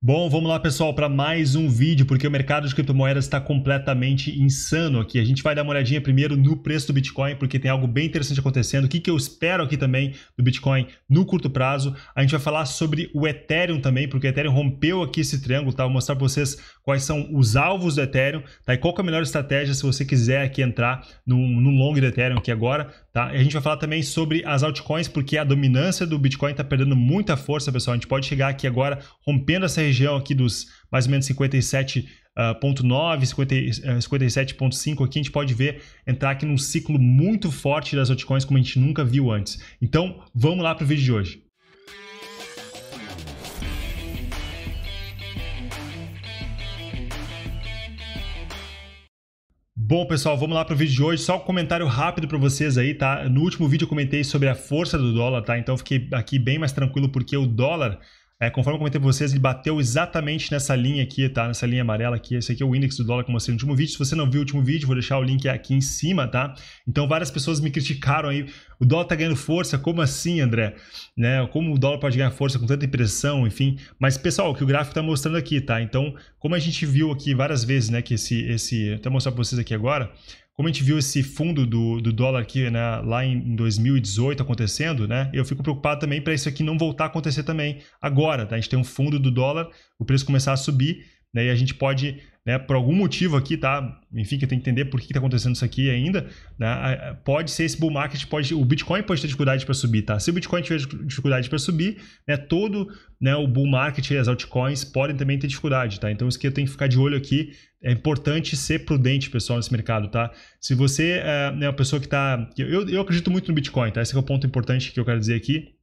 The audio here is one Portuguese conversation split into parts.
Bom, vamos lá pessoal para mais um vídeo, porque o mercado de criptomoedas está completamente insano aqui. A gente vai dar uma olhadinha primeiro no preço do Bitcoin, porque tem algo bem interessante acontecendo. O que, que eu espero aqui também do Bitcoin no curto prazo? A gente vai falar sobre o Ethereum também, porque o Ethereum rompeu aqui esse triângulo, tá? Vou mostrar para vocês quais são os alvos do Ethereum, tá? E qual é a melhor estratégia se você quiser aqui entrar no, no long do Ethereum aqui agora. Tá? a gente vai falar também sobre as altcoins, porque a dominância do Bitcoin está perdendo muita força, pessoal. A gente pode chegar aqui agora rompendo essa região aqui dos mais ou menos 57.9, uh, 57,5 aqui, a gente pode ver entrar aqui num ciclo muito forte das altcoins como a gente nunca viu antes. Então, vamos lá para o vídeo de hoje. Bom, pessoal, vamos lá para o vídeo de hoje. Só um comentário rápido para vocês aí, tá? No último vídeo eu comentei sobre a força do dólar, tá? Então fiquei aqui bem mais tranquilo porque o dólar é, conforme eu comentei para vocês, ele bateu exatamente nessa linha aqui, tá? Nessa linha amarela aqui. Esse aqui é o índice do dólar que eu mostrei no último vídeo. Se você não viu o último vídeo, vou deixar o link aqui em cima, tá? Então, várias pessoas me criticaram aí. O dólar tá ganhando força, como assim, André? Né? Como o dólar pode ganhar força com tanta impressão, enfim. Mas, pessoal, o que o gráfico tá mostrando aqui, tá? Então, como a gente viu aqui várias vezes, né? Que esse... esse... Vou até mostrar para vocês aqui agora como a gente viu esse fundo do, do dólar aqui né, lá em 2018 acontecendo, né, eu fico preocupado também para isso aqui não voltar a acontecer também agora. Tá? A gente tem um fundo do dólar, o preço começar a subir, né, e a gente pode né, por algum motivo aqui, tá? Enfim, que eu tenho que entender por que está acontecendo isso aqui ainda, né? Pode ser esse bull market, pode, o Bitcoin pode ter dificuldade para subir, tá? Se o Bitcoin tiver dificuldade para subir, né, todo né, o bull market e as altcoins podem também ter dificuldade, tá? Então isso que eu tenho que ficar de olho aqui, é importante ser prudente, pessoal, nesse mercado, tá? Se você é uma pessoa que está... Eu, eu acredito muito no Bitcoin, tá? Esse é o ponto importante que eu quero dizer aqui,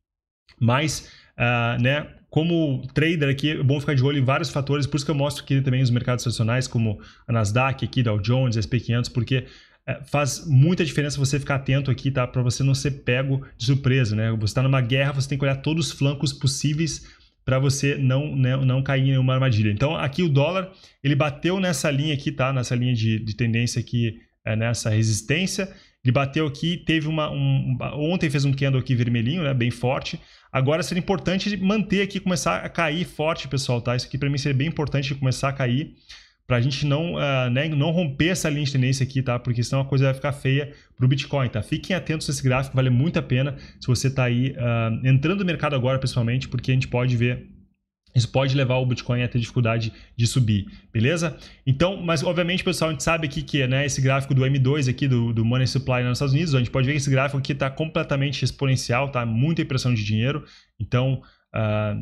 mas, uh, né, como trader aqui, é bom ficar de olho em vários fatores, por isso que eu mostro aqui também os mercados tradicionais, como a Nasdaq, aqui, Dow Jones, SP500, porque é, faz muita diferença você ficar atento aqui, tá? Para você não ser pego de surpresa, né? Você está numa guerra, você tem que olhar todos os flancos possíveis para você não, né, não cair em uma armadilha. Então, aqui o dólar, ele bateu nessa linha aqui, tá? Nessa linha de, de tendência aqui, é, nessa resistência. Ele bateu aqui, teve uma... Um, ontem fez um candle aqui vermelhinho, né? Bem forte. Agora seria importante manter aqui, começar a cair forte, pessoal, tá? Isso aqui para mim seria bem importante começar a cair para a gente não, uh, né, não romper essa linha de tendência aqui, tá? Porque senão a coisa vai ficar feia para o Bitcoin, tá? Fiquem atentos a esse gráfico, vale muito a pena se você está aí uh, entrando no mercado agora, pessoalmente, porque a gente pode ver isso pode levar o Bitcoin a ter dificuldade de subir, beleza? Então, mas obviamente, pessoal, a gente sabe aqui que né, esse gráfico do M2 aqui, do, do Money Supply nos Estados Unidos, a gente pode ver que esse gráfico aqui está completamente exponencial, tá? Muita impressão de dinheiro. Então, uh,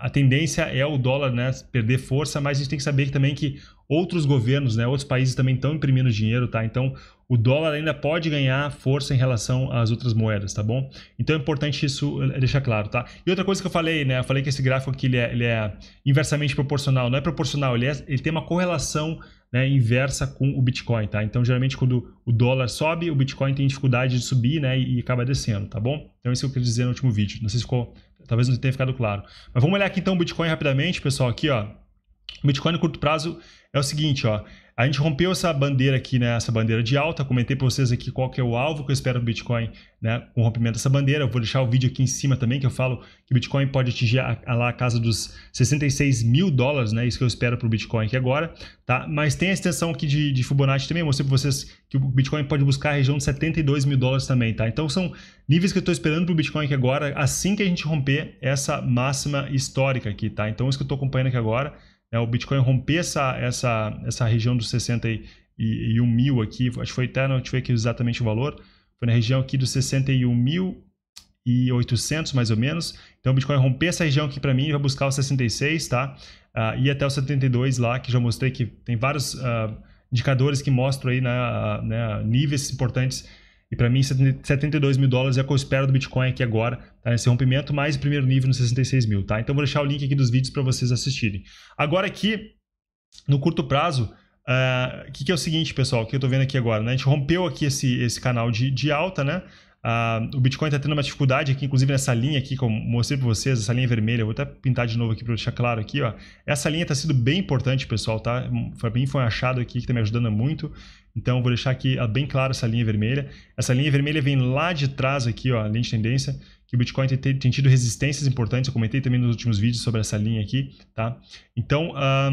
a tendência é o dólar né, perder força, mas a gente tem que saber também que outros governos, né, outros países também estão imprimindo dinheiro, tá? Então, o dólar ainda pode ganhar força em relação às outras moedas, tá bom? Então é importante isso eh, deixar claro, tá? E outra coisa que eu falei, né? Eu falei que esse gráfico aqui ele é, ele é inversamente proporcional. Não é proporcional, ele, é, ele tem uma correlação né, inversa com o Bitcoin, tá? Então, geralmente, quando o dólar sobe, o Bitcoin tem dificuldade de subir, né? E, e acaba descendo, tá bom? Então, isso que eu queria dizer no último vídeo. Não sei se ficou... Talvez não tenha ficado claro. Mas vamos olhar aqui, então, o Bitcoin rapidamente, pessoal. Aqui, ó. Bitcoin no curto prazo é o seguinte, ó. A gente rompeu essa bandeira aqui, né? Essa bandeira de alta. Comentei para vocês aqui qual que é o alvo que eu espero do Bitcoin, né? Com o rompimento dessa bandeira. Eu vou deixar o vídeo aqui em cima também, que eu falo que o Bitcoin pode atingir a, a lá a casa dos 66 mil dólares, né? Isso que eu espero para o Bitcoin aqui agora, tá? Mas tem a extensão aqui de, de Fibonacci também. Eu mostrei para vocês que o Bitcoin pode buscar a região de 72 mil dólares também, tá? Então são níveis que eu estou esperando para o Bitcoin aqui agora, assim que a gente romper essa máxima histórica aqui, tá? Então isso que eu estou acompanhando aqui agora né, o Bitcoin romper essa, essa, essa região dos 61 mil aqui, acho que foi até, não tive aqui exatamente o valor, foi na região aqui dos 61 mil e 800 mais ou menos. Então o Bitcoin romper essa região aqui para mim, vai buscar os 66, tá? Uh, e até os 72 lá, que já mostrei que tem vários uh, indicadores que mostram aí né, uh, né níveis importantes e para mim, 72 mil dólares é o que eu espero do Bitcoin aqui agora, tá? Nesse rompimento, mais o primeiro nível nos 66 mil, tá? Então vou deixar o link aqui dos vídeos para vocês assistirem. Agora aqui, no curto prazo, ah, o uh, que, que, é o seguinte, pessoal, que eu estou vendo aqui agora, né? A gente rompeu aqui esse, esse canal de, de alta, né? Uh, o Bitcoin está tendo uma dificuldade aqui, inclusive nessa linha aqui que eu mostrei para vocês, essa linha vermelha, vou até pintar de novo aqui para deixar claro aqui, ó. Essa linha está sendo bem importante, pessoal, tá? Para mim foi um achado aqui que está me ajudando muito. Então vou deixar aqui ah, bem claro essa linha vermelha. Essa linha vermelha vem lá de trás aqui, ó, a linha de tendência, que o Bitcoin tem, tem tido resistências importantes. Eu comentei também nos últimos vídeos sobre essa linha aqui, tá? Então um, ah,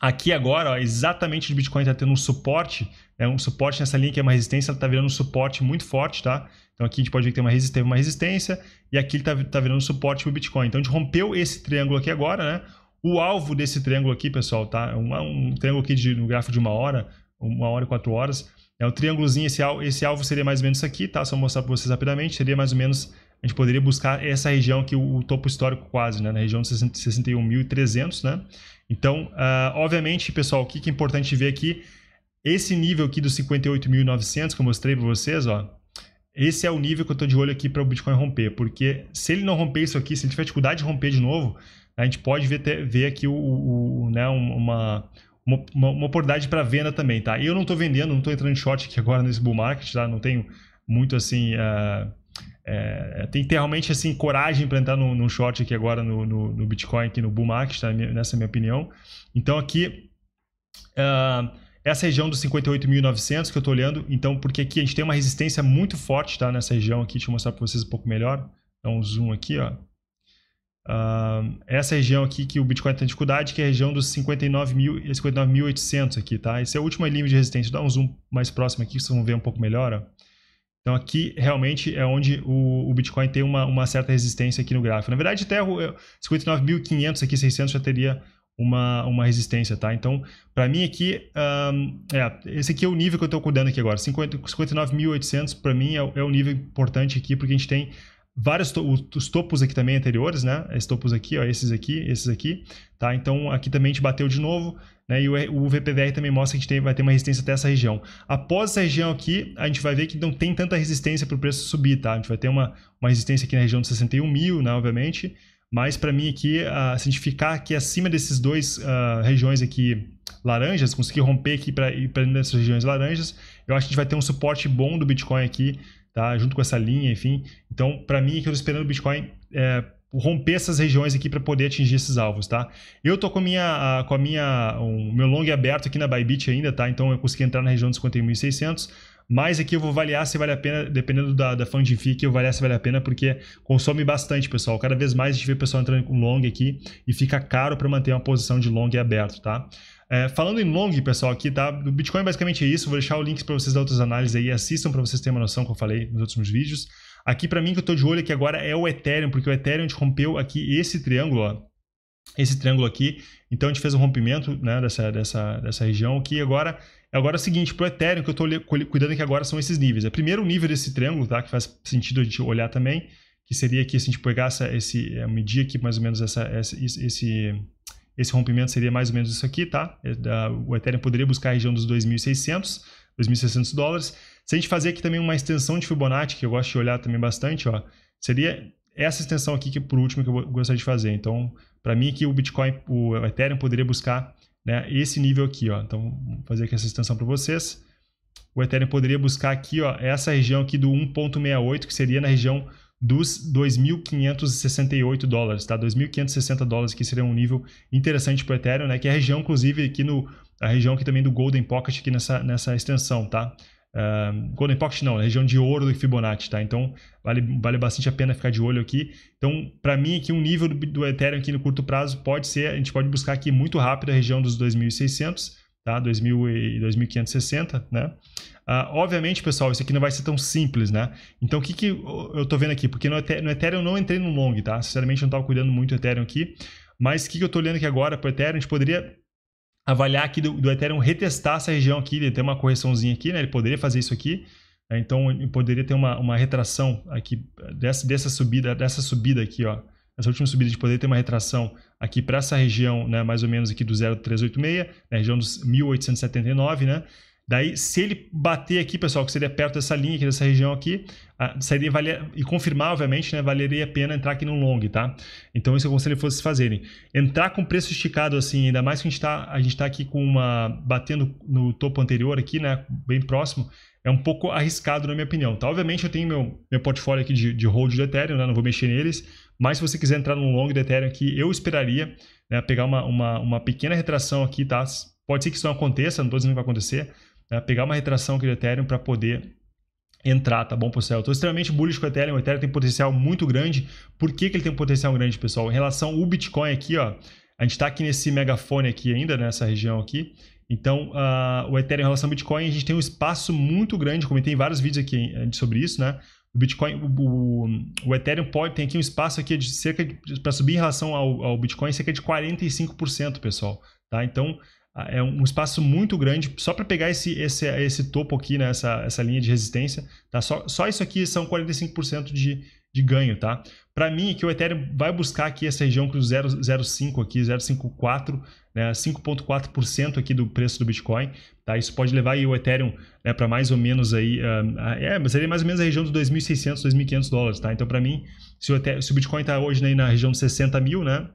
Aqui agora, ó, exatamente o Bitcoin está tendo um suporte, né, um suporte nessa linha que é uma resistência, ela está virando um suporte muito forte, tá? Então aqui a gente pode ver que tem uma resistência, uma resistência e aqui ele está tá virando um suporte para o Bitcoin. Então a gente rompeu esse triângulo aqui agora, né? O alvo desse triângulo aqui, pessoal, tá? É um, um triângulo aqui de, no gráfico de uma hora, uma hora e quatro horas. É o um triângulozinho, esse, esse alvo seria mais ou menos isso aqui, tá? Só mostrar para vocês rapidamente, seria mais ou menos a gente poderia buscar essa região aqui, o topo histórico quase, né? Na região de 61.300, né? Então, uh, obviamente, pessoal, o que, é importante ver aqui, esse nível aqui dos 58.900 que eu mostrei para vocês, ó, esse é o nível que eu estou de olho aqui para o Bitcoin romper, porque se ele não romper isso aqui, se ele tiver dificuldade de romper de novo, a gente pode ver, ter, ver aqui o, o, né, uma, uma, uma oportunidade para venda também, tá? Eu não estou vendendo, não estou entrando em short aqui agora nesse bull market, tá? Não tenho muito assim... Uh, é, tem que ter realmente assim, coragem para entrar num, short aqui agora no, no, no, Bitcoin, aqui no bull market, tá? nessa é minha opinião. Então aqui, uh, essa região dos 58.900 que eu estou olhando, então porque aqui a gente tem uma resistência muito forte tá? nessa região aqui, deixa eu mostrar para vocês um pouco melhor. Dá um zoom aqui, ó. Uh, essa região aqui que o Bitcoin tem tá dificuldade, que é a região dos 59.800 59 aqui, tá? Esse é o último limite de resistência. Dá um zoom mais próximo aqui, vocês vão ver um pouco melhor, ó. Então aqui realmente é onde o, o Bitcoin tem uma, uma, certa resistência aqui no gráfico. Na verdade, até 59.500 é, aqui, 600 já teria uma, uma resistência, tá? Então, para mim aqui, um, é, esse aqui é o nível que eu estou cuidando aqui agora. 59.800 para mim é, é o nível importante aqui, porque a gente tem vários to os topos aqui também anteriores, né? Esses topos aqui, ó, esses aqui, esses aqui, tá? Então aqui também a gente bateu de novo, né? E o, o VPVR também mostra que a gente tem, vai ter uma resistência até essa região. Após essa região aqui, a gente vai ver que não tem tanta resistência para o preço subir, tá? A gente vai ter uma, uma resistência aqui na região de 61 mil, né? Obviamente. Mas para mim aqui, uh, se a gente ficar aqui acima desses dois uh, regiões aqui laranjas, conseguir romper aqui para ir para dessas regiões laranjas, eu acho que a gente vai ter um suporte bom do Bitcoin aqui, tá? Junto com essa linha, enfim. Então, para mim, que eu estou esperando o Bitcoin é, romper essas regiões aqui para poder atingir esses alvos, tá? Eu tô com a minha, a, com a minha, o meu long aberto aqui na Bybit ainda, tá? Então eu consegui entrar na região dos 51.600, mas aqui eu vou avaliar se vale a pena, dependendo da, da funding fee, que eu vou avaliar se vale a pena, porque consome bastante, pessoal. Cada vez mais a gente vê o pessoal entrando com long aqui e fica caro para manter uma posição de long aberto, tá? É, falando em long, pessoal, aqui, tá? Do Bitcoin basicamente é isso. Vou deixar o link para vocês das outras análises aí, assistam para vocês terem uma noção que eu falei nos últimos vídeos. Aqui para mim que eu estou de olho aqui agora é o Ethereum, porque o Ethereum a gente rompeu aqui esse triângulo, ó. Esse triângulo aqui. Então a gente fez o um rompimento né, dessa, dessa, dessa região aqui. Agora, agora é o seguinte, para o Ethereum que eu estou cuidando aqui agora são esses níveis. É primeiro o nível desse triângulo, tá? Que faz sentido a gente olhar também. Que seria aqui, se a gente pegasse esse, é, medir aqui mais ou menos essa, essa esse, esse rompimento seria mais ou menos isso aqui, tá? É, o Ethereum poderia buscar a região dos 2.600, 2.600 dólares. Se a gente fazer aqui também uma extensão de Fibonacci, que eu gosto de olhar também bastante, ó, seria essa extensão aqui que por último que eu gostaria de fazer. Então, para mim aqui o Bitcoin, o Ethereum poderia buscar né, esse nível aqui, ó. Então, vou fazer aqui essa extensão para vocês. O Ethereum poderia buscar aqui, ó, essa região aqui do 1.68, que seria na região dos 2.568 dólares, tá? 2.560 dólares que seria um nível interessante para o Ethereum, né? Que é a região, inclusive, aqui no a região aqui também do Golden Pocket aqui nessa, nessa extensão, tá? Uh, Golden Pocket não, é região de ouro do Fibonacci, tá? Então vale, vale bastante a pena ficar de olho aqui. Então, para mim, aqui um nível do, do, Ethereum aqui no curto prazo pode ser, a gente pode buscar aqui muito rápido a região dos 2.600, tá? 2.000 e 2.560, né? Uh, obviamente, pessoal, isso aqui não vai ser tão simples, né? Então, o que, que eu tô vendo aqui? Porque no, no Ethereum eu não entrei no long, tá? Sinceramente, eu não tava cuidando muito do Ethereum aqui. Mas o que, que eu tô olhando aqui agora para Ethereum? A gente poderia avaliar aqui do, do Ethereum retestar essa região aqui, ele tem uma correçãozinha aqui, né? Ele poderia fazer isso aqui, né? então ele poderia ter uma, uma retração aqui dessa, dessa subida, dessa subida aqui, ó. Essa última subida de poder ter uma retração aqui para essa região, né, mais ou menos aqui do 0386, na né, região dos 1879, né? Daí, se ele bater aqui, pessoal, que seria perto dessa linha aqui, dessa região aqui, a, e confirmar, obviamente, né, valeria a pena entrar aqui no long, tá? Então, isso é eu aconselho que vocês fazerem. Entrar com preço esticado, assim, ainda mais que a gente está tá aqui com uma... batendo no topo anterior aqui, né, bem próximo, é um pouco arriscado, na minha opinião, tá? Obviamente, eu tenho meu, meu portfólio aqui de, de hold do Ethereum, né, não vou mexer neles, mas se você quiser entrar no long do Ethereum aqui, eu esperaria né, pegar uma, uma, uma pequena retração aqui, tá? Pode ser que isso não aconteça, não estou dizendo que vai acontecer, né? pegar uma retração aqui do Ethereum para poder entrar, tá bom, pessoal? Eu estou extremamente bullish com o Ethereum, o Ethereum tem potencial muito grande. Por que, que ele tem um potencial grande, pessoal? Em relação ao Bitcoin aqui, ó, a gente está aqui nesse megafone aqui ainda, né, nessa região aqui. Então, uh, o Ethereum em relação ao Bitcoin, a gente tem um espaço muito grande, comentei em vários vídeos aqui eh, sobre isso, né? O Bitcoin, o, o Ethereum pode tem aqui um espaço aqui de cerca para subir em relação ao, ao Bitcoin cerca de 45%, pessoal, tá? Então, ah, é um espaço muito grande só para pegar esse, esse, esse topo aqui, né? essa, essa linha de resistência. Tá? Só, só isso aqui são 45% de, de ganho. Tá? Para mim, que o Ethereum vai buscar aqui essa região que o 0,05 aqui, 0,54, né? 5,4% aqui do preço do Bitcoin. Tá? Isso pode levar aí o Ethereum né, para mais ou menos aí... Um, ah, ah, é, seria mais ou menos a região dos 2.600, 2.500 dólares. Tá? Então, para mim, se o, Ethereum, se o Bitcoin está hoje né, aí na região de 60 mil, né?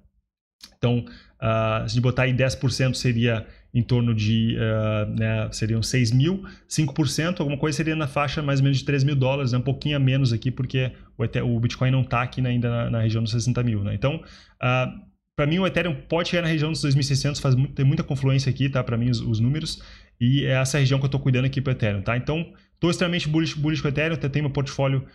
Então, uh, se botar aí 10% seria em torno de, uh, né, seriam 6 mil, 5%, alguma coisa seria na faixa mais ou menos de 3 mil dólares, né, um pouquinho a menos aqui, porque o, Ethereum, o Bitcoin não está aqui né, ainda na, na, região dos 60 mil. Né? Então, uh, ah, para mim o Ethereum pode chegar na região dos 2.600, faz muito, tem muita confluência aqui, tá? Para mim os, os, números e é essa região que eu estou cuidando aqui para o Ethereum, tá? Então, estou extremamente bullish, bullish com o Ethereum, até tenho meu portfólio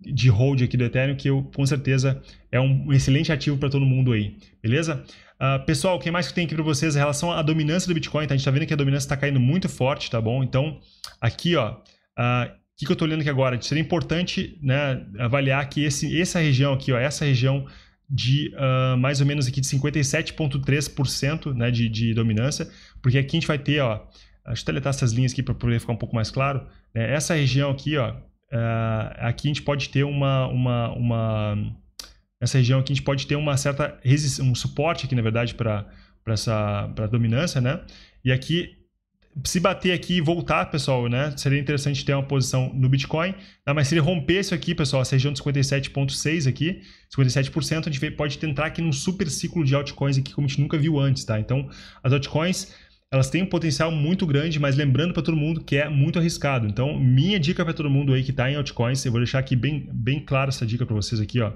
de hold aqui do Ethereum, que eu, com certeza é um excelente ativo para todo mundo aí, beleza? Uh, pessoal, o que mais que tem aqui para vocês em relação à dominância do Bitcoin? Tá? A gente está vendo que a dominância está caindo muito forte, tá bom? Então, aqui, ó, uh, o que, que eu estou olhando aqui agora? Seria importante né, avaliar que esse, essa região aqui, ó, essa região de uh, mais ou menos aqui de 57,3% né, de, de, dominância, porque aqui a gente vai ter, ó, deixa eu deletar essas linhas aqui para poder ficar um pouco mais claro, né, essa região aqui, ó, uh, aqui a gente pode ter uma, uma, uma. Nessa região aqui a gente pode ter uma certa um suporte aqui, na verdade, para essa pra dominância, né? E aqui se bater aqui e voltar, pessoal, né? Seria interessante ter uma posição no Bitcoin. Tá? Mas se ele romper isso aqui, pessoal, essa região de 57,6 aqui, 57%, a gente pode tentar aqui num super ciclo de altcoins aqui, como a gente nunca viu antes, tá? Então, as altcoins elas têm um potencial muito grande, mas lembrando para todo mundo que é muito arriscado. Então, minha dica para todo mundo aí que está em altcoins, eu vou deixar aqui bem, bem clara essa dica para vocês aqui, ó.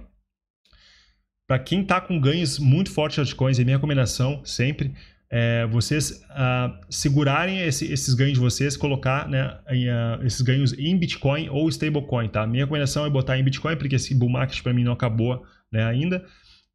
Para quem está com ganhos muito fortes em altcoins, é minha recomendação sempre é vocês ah, segurarem esse, esses ganhos de vocês, colocar né, em, ah, esses ganhos em Bitcoin ou stablecoin, tá? Minha recomendação é botar em Bitcoin, porque esse bull market para mim não acabou né, ainda.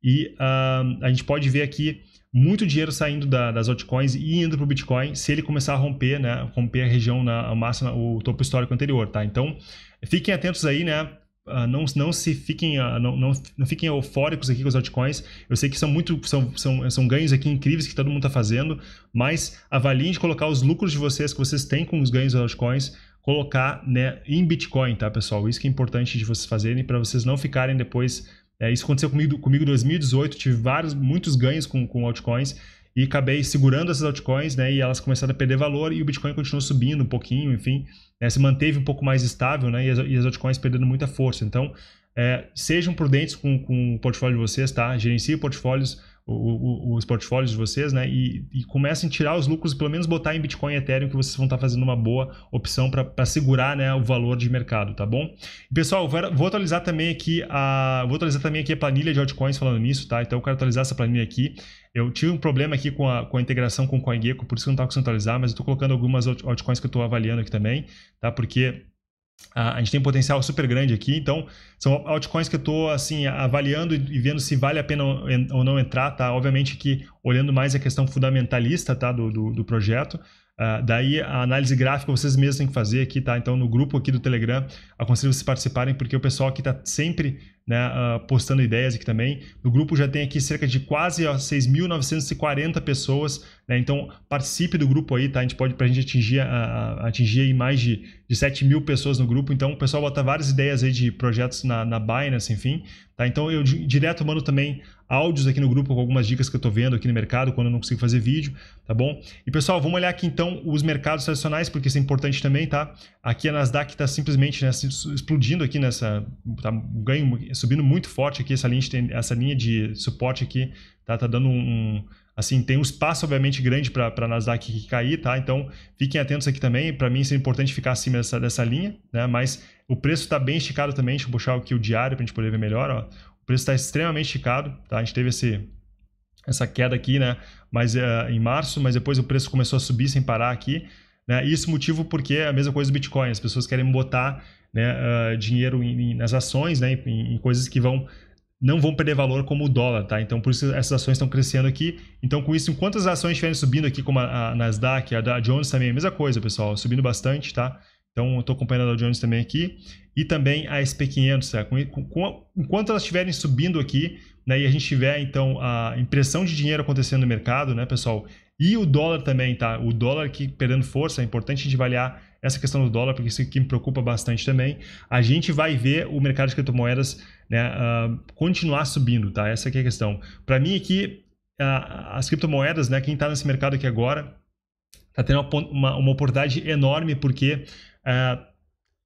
E ah, a gente pode ver aqui muito dinheiro saindo da, das altcoins e indo para o Bitcoin se ele começar a romper, né? Romper a região na máxima, o topo histórico anterior, tá? Então, fiquem atentos aí, né? Uh, não, não se fiquem uh, não, não, não fiquem eufóricos aqui com os altcoins. Eu sei que são muito são, são, são ganhos aqui incríveis que todo mundo está fazendo, mas avaliem de colocar os lucros de vocês que vocês têm com os ganhos dos altcoins colocar né, em Bitcoin, tá pessoal? Isso que é importante de vocês fazerem para vocês não ficarem depois é, isso aconteceu comigo, comigo em 2018, tive vários, muitos ganhos com, com altcoins e acabei segurando essas altcoins, né? E elas começaram a perder valor e o Bitcoin continuou subindo um pouquinho, enfim, né, se manteve um pouco mais estável, né? E as, e as altcoins perdendo muita força. Então, é, sejam prudentes com, com o portfólio de vocês, tá? Gerencie portfólios os portfólios de vocês, né? E, e, comecem a tirar os lucros e pelo menos botar em Bitcoin e Ethereum, que vocês vão estar fazendo uma boa opção para segurar né, o valor de mercado, tá bom? pessoal, vou, vou atualizar também aqui a. Vou atualizar também aqui a planilha de altcoins falando nisso, tá? Então eu quero atualizar essa planilha aqui. Eu tive um problema aqui com a, com a integração com o CoinGecko, por isso que eu não estava conseguindo atualizar, mas eu estou colocando algumas altcoins que eu estou avaliando aqui também, tá? Porque a gente tem um potencial super grande aqui, então são altcoins que eu estou assim, avaliando e vendo se vale a pena ou não entrar, tá? Obviamente que olhando mais a questão fundamentalista tá? do, do, do projeto, uh, daí a análise gráfica vocês mesmos têm que fazer aqui, tá? Então no grupo aqui do Telegram, aconselho vocês participarem, porque o pessoal aqui está sempre né, uh, postando ideias aqui também. No grupo já tem aqui cerca de quase 6.940 pessoas né? Então, participe do grupo aí, tá? A gente pode, para a gente atingir, a, a, atingir aí mais de, de 7 mil pessoas no grupo. Então, o pessoal bota várias ideias aí de projetos na, na Binance, enfim. Tá? Então, eu direto mando também áudios aqui no grupo com algumas dicas que eu estou vendo aqui no mercado quando eu não consigo fazer vídeo, tá bom? E pessoal, vamos olhar aqui então os mercados tradicionais, porque isso é importante também, tá? Aqui a Nasdaq está simplesmente né, explodindo aqui nessa, tá ganho, subindo muito forte aqui essa linha, essa linha de suporte aqui, tá? Tá dando um assim, tem um espaço, obviamente, grande para a Nasdaq cair, tá? Então, fiquem atentos aqui também. Para mim, isso é importante ficar acima dessa, dessa linha, né? Mas o preço está bem esticado também. Deixa eu puxar aqui o diário para a gente poder ver melhor, ó. O preço está extremamente esticado, tá? A gente teve esse, essa queda aqui, né? Mas uh, em março, mas depois o preço começou a subir sem parar aqui, né? isso motivo porque é a mesma coisa do Bitcoin. As pessoas querem botar né, uh, dinheiro em, em, nas ações, né? Em, em coisas que vão não vão perder valor como o dólar, tá? Então, por isso essas ações estão crescendo aqui. Então, com isso, enquanto as ações estiverem subindo aqui, como a, a Nasdaq, a Jones também, a mesma coisa, pessoal, subindo bastante, tá? Então, eu estou acompanhando a Dow Jones também aqui. E também a SP500, tá? com, com, enquanto elas estiverem subindo aqui, né, e a gente tiver, então, a impressão de dinheiro acontecendo no mercado, né, pessoal? E o dólar também, tá? O dólar aqui perdendo força, é importante a gente avaliar essa questão do dólar, porque isso que me preocupa bastante também. A gente vai ver o mercado de criptomoedas né, uh, continuar subindo, tá? Essa é a questão. Para mim aqui, uh, as criptomoedas, né, quem está nesse mercado aqui agora, está tendo uma, uma, uma, oportunidade enorme, porque... Uh,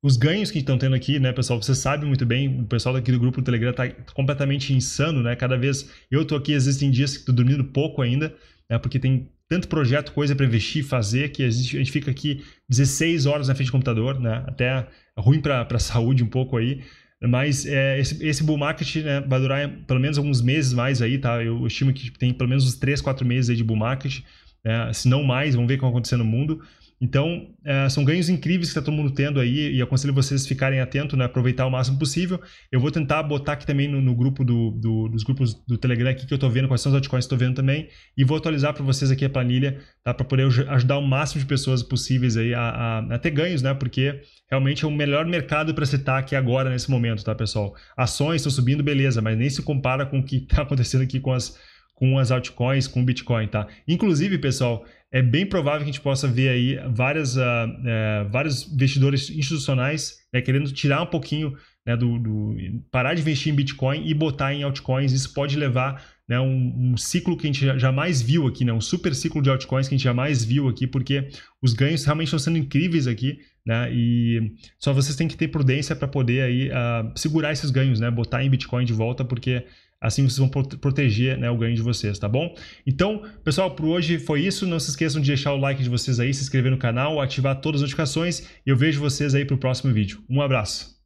os ganhos que estão tendo aqui, né, pessoal? Você sabe muito bem, o pessoal daqui do grupo do Telegram tá completamente insano, né? Cada vez eu estou aqui, existem dias que estou dormindo pouco ainda, né? Porque tem tanto projeto, coisa para investir, fazer, que a gente, a gente, fica aqui 16 horas na frente do computador, né? Até é ruim para a saúde um pouco aí. Mas é, esse, esse bull market né, vai durar pelo menos alguns meses mais aí, tá? Eu estimo que tem pelo menos uns 3, 4 meses aí de bull market, né? se não mais, vamos ver o que vai acontecer no mundo. Então, é, são ganhos incríveis que está todo mundo tendo aí, e aconselho vocês ficarem atentos, né, aproveitar o máximo possível. Eu vou tentar botar aqui também no, no grupo do, do, dos grupos do Telegram aqui que eu estou vendo, quais são os altcoins que estou vendo também, e vou atualizar para vocês aqui a planilha, tá, para poder ajudar o máximo de pessoas possíveis aí a, a, a ter ganhos, né, porque realmente é o melhor mercado para citar aqui agora, nesse momento, tá, pessoal? Ações estão subindo, beleza, mas nem se compara com o que está acontecendo aqui com as, com as altcoins, com o Bitcoin, tá? Inclusive, pessoal, é bem provável que a gente possa ver aí várias, uh, uh, vários investidores institucionais né, querendo tirar um pouquinho né, do, do, parar de investir em Bitcoin e botar em altcoins. Isso pode levar né, um, um, ciclo que a gente jamais viu aqui, né, um super ciclo de altcoins que a gente jamais viu aqui, porque os ganhos realmente estão sendo incríveis aqui, né, e só vocês têm que ter prudência para poder aí uh, segurar esses ganhos, né, botar em Bitcoin de volta, porque Assim vocês vão proteger né, o ganho de vocês, tá bom? Então, pessoal, por hoje foi isso. Não se esqueçam de deixar o like de vocês aí, se inscrever no canal, ativar todas as notificações. E eu vejo vocês aí para o próximo vídeo. Um abraço!